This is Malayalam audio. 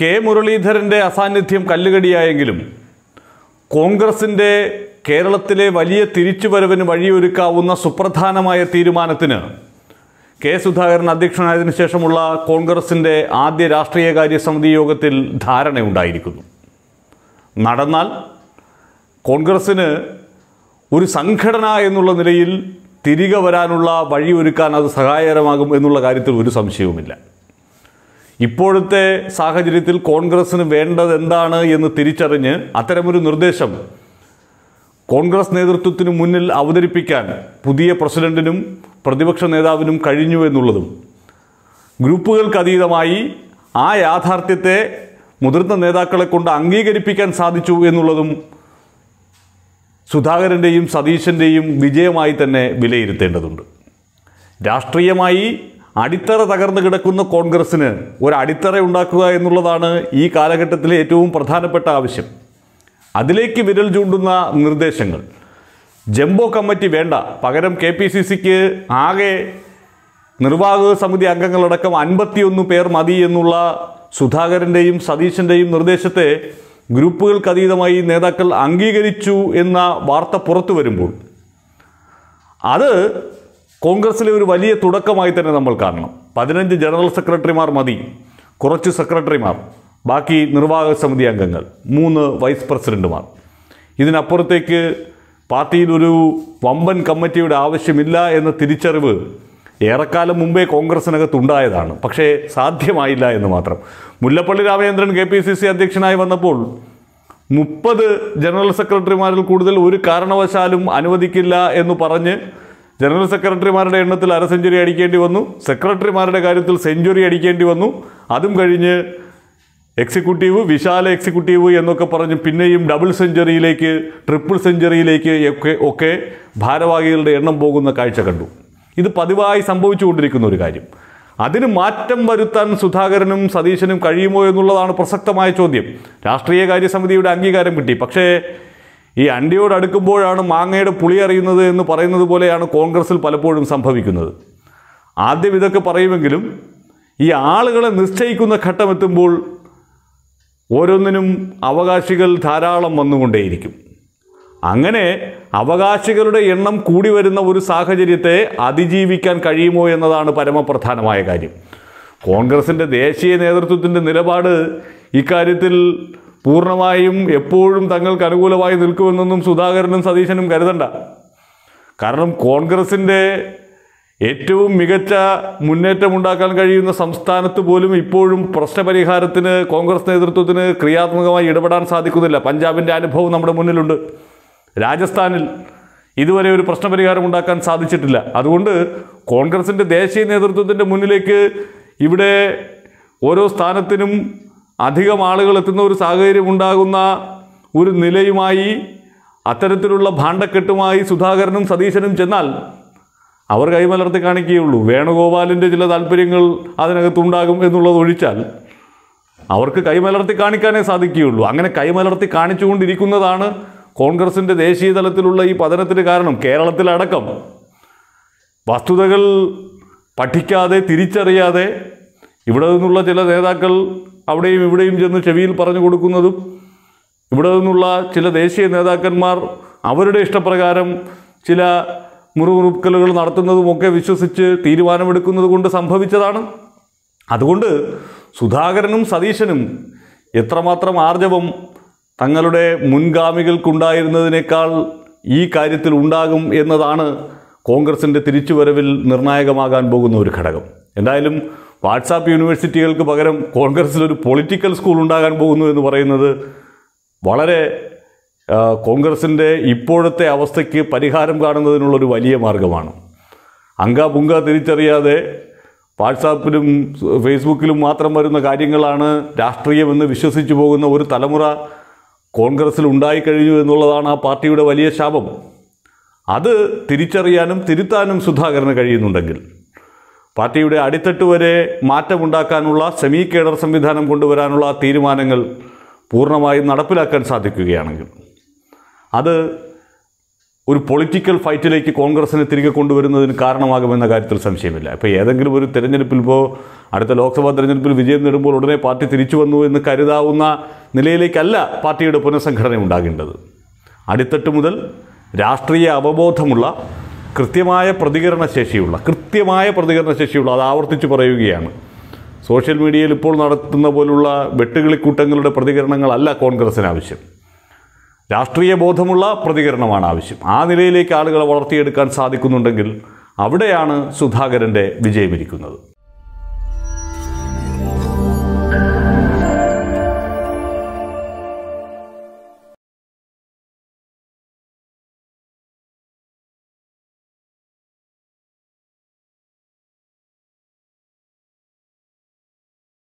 കെ മുരളീധരൻ്റെ അസാന്നിധ്യം കല്ലുകടിയായെങ്കിലും കോൺഗ്രസിൻ്റെ കേരളത്തിലെ വലിയ തിരിച്ചുവരവിന് വഴിയൊരുക്കാവുന്ന സുപ്രധാനമായ തീരുമാനത്തിന് കെ സുധാകരൻ അധ്യക്ഷനായതിനു ശേഷമുള്ള കോൺഗ്രസിൻ്റെ ആദ്യ രാഷ്ട്രീയകാര്യ സമിതി യോഗത്തിൽ ധാരണയുണ്ടായിരിക്കുന്നു നടന്നാൽ കോൺഗ്രസ്സിന് ഒരു സംഘടന എന്നുള്ള നിലയിൽ തിരികെ വരാനുള്ള വഴിയൊരുക്കാൻ അത് സഹായകരമാകും എന്നുള്ള കാര്യത്തിൽ ഒരു സംശയവുമില്ല ഇപ്പോഴത്തെ സാഹചര്യത്തിൽ കോൺഗ്രസ്സിന് വേണ്ടത് എന്താണ് എന്ന് തിരിച്ചറിഞ്ഞ് അത്തരമൊരു നിർദ്ദേശം കോൺഗ്രസ് നേതൃത്വത്തിന് മുന്നിൽ അവതരിപ്പിക്കാൻ പുതിയ പ്രസിഡന്റിനും പ്രതിപക്ഷ നേതാവിനും കഴിഞ്ഞു എന്നുള്ളതും ഗ്രൂപ്പുകൾക്കതീതമായി ആ യാഥാർത്ഥ്യത്തെ മുതിർന്ന നേതാക്കളെ കൊണ്ട് അംഗീകരിപ്പിക്കാൻ സാധിച്ചു എന്നുള്ളതും സുധാകരൻ്റെയും സതീശൻ്റെയും വിജയമായി തന്നെ വിലയിരുത്തേണ്ടതുണ്ട് രാഷ്ട്രീയമായി അടിത്തറ തകർന്നു കിടക്കുന്ന കോൺഗ്രസ്സിന് ഒരു അടിത്തറ ഉണ്ടാക്കുക എന്നുള്ളതാണ് ഈ കാലഘട്ടത്തിലെ ഏറ്റവും പ്രധാനപ്പെട്ട ആവശ്യം അതിലേക്ക് വിരൽ ചൂണ്ടുന്ന നിർദ്ദേശങ്ങൾ ജംബോ കമ്മിറ്റി വേണ്ട പകരം കെ പി സി സിക്ക് ആകെ നിർവാഹക സമിതി അംഗങ്ങളടക്കം അൻപത്തിയൊന്ന് പേർ മതി എന്നുള്ള സുധാകരൻ്റെയും സതീശൻ്റെയും നിർദ്ദേശത്തെ ഗ്രൂപ്പുകൾക്ക് അതീതമായി നേതാക്കൾ അംഗീകരിച്ചു എന്ന വാർത്ത പുറത്തു വരുമ്പോൾ അത് കോൺഗ്രസിലെ ഒരു വലിയ തുടക്കമായി തന്നെ നമ്മൾ കാണണം പതിനഞ്ച് ജനറൽ സെക്രട്ടറിമാർ മതി കുറച്ച് സെക്രട്ടറിമാർ ബാക്കി നിർവാഹക സമിതി അംഗങ്ങൾ മൂന്ന് വൈസ് പ്രസിഡൻറ്റുമാർ ഇതിനപ്പുറത്തേക്ക് പാർട്ടിയിൽ ഒരു വമ്പൻ കമ്മിറ്റിയുടെ ആവശ്യമില്ല എന്ന തിരിച്ചറിവ് ഏറെക്കാലം മുമ്പേ കോൺഗ്രസിനകത്തുണ്ടായതാണ് പക്ഷേ സാധ്യമായില്ല എന്ന് മാത്രം Mullappally Ramachandran K P C C അധ്യക്ഷനായി വന്നപ്പോൾ മുപ്പത് ജനറൽ സെക്രട്ടറിമാരിൽ കൂടുതൽ ഒരു കാരണവശാലും അനുവദിക്കില്ല എന്ന് പറഞ്ഞ് ജനറൽ സെക്രട്ടറിമാരുടെ എണ്ണത്തിൽ അര സെഞ്ചുറി അടിക്കേണ്ടി വന്നു സെക്രട്ടറിമാരുടെ കാര്യത്തിൽ സെഞ്ചുറി അടിക്കേണ്ടി വന്നു അതും കഴിഞ്ഞ് എക്സിക്യൂട്ടീവ് വിശാല എക്സിക്യൂട്ടീവ് എന്നൊക്കെ പറഞ്ഞ് പിന്നെയും ഡബിൾ സെഞ്ചുറിയിലേക്ക് ട്രിപ്പിൾ സെഞ്ചുറിയിലേക്ക് ഒക്കെ ഒക്കെ ഭാരവാഹികളുടെ എണ്ണം പോകുന്ന കാഴ്ച കണ്ടു ഇത് പതിവായി സംഭവിച്ചുകൊണ്ടിരിക്കുന്ന ഒരു കാര്യം അതിന് മാറ്റം വരുത്താൻ സുധാകരനും സതീശനും കഴിയുമോ എന്നുള്ളതാണ് പ്രസക്തമായ ചോദ്യം രാഷ്ട്രീയ കാര്യസമിതിയുടെ അംഗീകാരം കിട്ടി പക്ഷേ ഈ അണ്ടിയോട് അടുക്കുമ്പോഴാണ് മാങ്ങയുടെ പുളി അറിയുന്നത് എന്ന് പറയുന്നത് പോലെയാണ് കോൺഗ്രസിൽ പലപ്പോഴും സംഭവിക്കുന്നത് ആദ്യം ഇതൊക്കെ പറയുമെങ്കിലും ഈ ആളുകളെ നിശ്ചയിക്കുന്ന ഘട്ടമെത്തുമ്പോൾ ഓരോന്നിനും അവകാശികൾ ധാരാളം വന്നുകൊണ്ടേയിരിക്കും അങ്ങനെ അവകാശികളുടെ എണ്ണം കൂടി വരുന്ന ഒരു സാഹചര്യത്തെ അതിജീവിക്കാൻ കഴിയുമോ എന്നതാണ് പരമപ്രധാനമായ കാര്യം കോൺഗ്രസിൻ്റെ ദേശീയ നേതൃത്വത്തിൻ്റെ നിലപാട് ഇക്കാര്യത്തിൽ പൂർണ്ണമായും എപ്പോഴും തങ്ങൾക്ക് അനുകൂലമായി നിൽക്കുമെന്നൊന്നും സുധാകരനും സതീശനും കരുതണ്ട കാരണം കോൺഗ്രസിൻ്റെ ഏറ്റവും മികച്ച മുന്നേറ്റമുണ്ടാക്കാൻ കഴിയുന്ന സംസ്ഥാനത്ത് പോലും ഇപ്പോഴും പ്രശ്നപരിഹാരത്തിന് കോൺഗ്രസ് നേതൃത്വത്തിന് ക്രിയാത്മകമായി ഇടപെടാൻ സാധിക്കുന്നില്ല പഞ്ചാബിൻ്റെ അനുഭവം നമ്മുടെ മുന്നിലുണ്ട് രാജസ്ഥാനിൽ ഇതുവരെ ഒരു പ്രശ്നപരിഹാരം ഉണ്ടാക്കാൻ സാധിച്ചിട്ടില്ല അതുകൊണ്ട് കോൺഗ്രസിൻ്റെ ദേശീയ നേതൃത്വത്തിൻ്റെ മുന്നിലേക്ക് ഇവിടെ ഓരോ സ്ഥാനത്തിനും അധികം ആളുകൾ എത്തുന്ന ഒരു സാഹചര്യം ഉണ്ടാകുന്ന ഒരു നിലയുമായി അത്തരത്തിലുള്ള ഭാണ്ഡക്കെട്ടുമായി സുധാകരനും സതീശനും ചെന്നാൽ അവർ കൈമലർത്തി കാണിക്കുകയുള്ളൂ വേണുഗോപാലിൻ്റെ ചില താല്പര്യങ്ങൾ അതിനകത്തുണ്ടാകും എന്നുള്ളത് ഒഴിച്ചാൽ അവർക്ക് കൈമലർത്തി കാണിക്കാനേ സാധിക്കുകയുള്ളൂ അങ്ങനെ കൈമലർത്തി കാണിച്ചുകൊണ്ടിരിക്കുന്നതാണ് കോൺഗ്രസിൻ്റെ ദേശീയ തലത്തിലുള്ള ഈ പതനത്തിന് കാരണം കേരളത്തിലടക്കം വസ്തുതകൾ പഠിക്കാതെ തിരിച്ചറിയാതെ ഇവിടെ നിന്നുള്ള ചില നേതാക്കൾ അവിടെയും ഇവിടെയും ചെന്ന് ചെവിയിൽ പറഞ്ഞു കൊടുക്കുന്നതും ഇവിടെ നിന്നുള്ള ചില ദേശീയ നേതാക്കന്മാർ അവരുടെ ഇഷ്ടപ്രകാരം ചില മുറിവുറുക്കലുകൾ നടത്തുന്നതുമൊക്കെ വിശ്വസിച്ച് തീരുമാനമെടുക്കുന്നത് കൊണ്ട് സംഭവിച്ചതാണ് അതുകൊണ്ട് സുധാകരനും സതീശനും എത്രമാത്രം ആർജവം തങ്ങളുടെ മുൻഗാമികൾക്കുണ്ടായിരുന്നതിനേക്കാൾ ഈ കാര്യത്തിൽ ഉണ്ടാകും എന്നതാണ് കോൺഗ്രസിൻ്റെ തിരിച്ചുവരവിൽ നിർണായകമാകാൻ പോകുന്ന ഒരു ഘടകം എന്തായാലും വാട്സാപ്പ് യൂണിവേഴ്സിറ്റികൾക്ക് പകരം കോൺഗ്രസ്സിൽ ഒരു പൊളിറ്റിക്കൽ സ്കൂൾ ഉണ്ടാകാൻ പോകുന്നു എന്ന് പറയുന്നത് വളരെ കോൺഗ്രസിൻ്റെ ഇപ്പോഴത്തെ അവസ്ഥയ്ക്ക് പരിഹാരം കാണുന്നതിനുള്ളൊരു വലിയ മാർഗമാണ് അങ്ക പുങ്ക തിരിച്ചറിയാതെ വാട്സാപ്പിലും ഫേസ്ബുക്കിലും മാത്രം വരുന്ന കാര്യങ്ങളാണ് രാഷ്ട്രീയമെന്ന് വിശ്വസിച്ചു പോകുന്ന ഒരു തലമുറ കോൺഗ്രസ്സിൽ ഉണ്ടായിക്കഴിഞ്ഞു എന്നുള്ളതാണ് ആ പാർട്ടിയുടെ വലിയ ശാപം അത് തിരിച്ചറിയാനും തിരുത്താനും സുധാകരന് കഴിയുന്നുണ്ടെങ്കിൽ പാർട്ടിയുടെ അടിത്തട്ട് വരെ മാറ്റമുണ്ടാക്കാനുള്ള സെമി കേഡർ സംവിധാനം കൊണ്ടുവരാനുള്ള തീരുമാനങ്ങൾ പൂർണ്ണമായും നടപ്പിലാക്കാൻ സാധിക്കുകയാണെങ്കിൽ അത് ഒരു പൊളിറ്റിക്കൽ ഫൈറ്റിലേക്ക് കോൺഗ്രസിനെ തിരികെ കൊണ്ടുവരുന്നതിന് കാരണമാകുമെന്ന കാര്യത്തിൽ സംശയമില്ല ഇപ്പോൾ ഏതെങ്കിലും ഒരു തിരഞ്ഞെടുപ്പിൽ ഇപ്പോൾ അടുത്ത ലോക്സഭാ തിരഞ്ഞെടുപ്പിൽ വിജയം നേടുമ്പോൾ ഉടനെ പാർട്ടി തിരിച്ചു വന്നു എന്ന് കരുതാവുന്ന നിലയിലേക്കല്ല പാർട്ടിയുടെ പുനഃസംഘടന ഉണ്ടാകേണ്ടത് അടിത്തട്ട് മുതൽ രാഷ്ട്രീയ അവബോധമുള്ള കൃത്യമായ പ്രതികരണ ശേഷിയുള്ള കൃത്യമായ പ്രതികരണ ശേഷിയുള്ള അത് ആവർത്തിച്ച് പറയുകയാണ് സോഷ്യൽ മീഡിയയിൽ ഇപ്പോൾ നടത്തുന്ന പോലുള്ള വെട്ടുകിളിക്കൂട്ടങ്ങളുടെ പ്രതികരണങ്ങളല്ല കോൺഗ്രസിന് ആവശ്യം രാഷ്ട്രീയ ബോധമുള്ള പ്രതികരണമാണ് ആവശ്യം ആ നിലയിലേക്ക് ആളുകളെ വളർത്തിയെടുക്കാൻ സാധിക്കുന്നുണ്ടെങ്കിൽ അവിടെയാണ് സുധാകരൻ്റെ വിജയമിരിക്കുന്നത്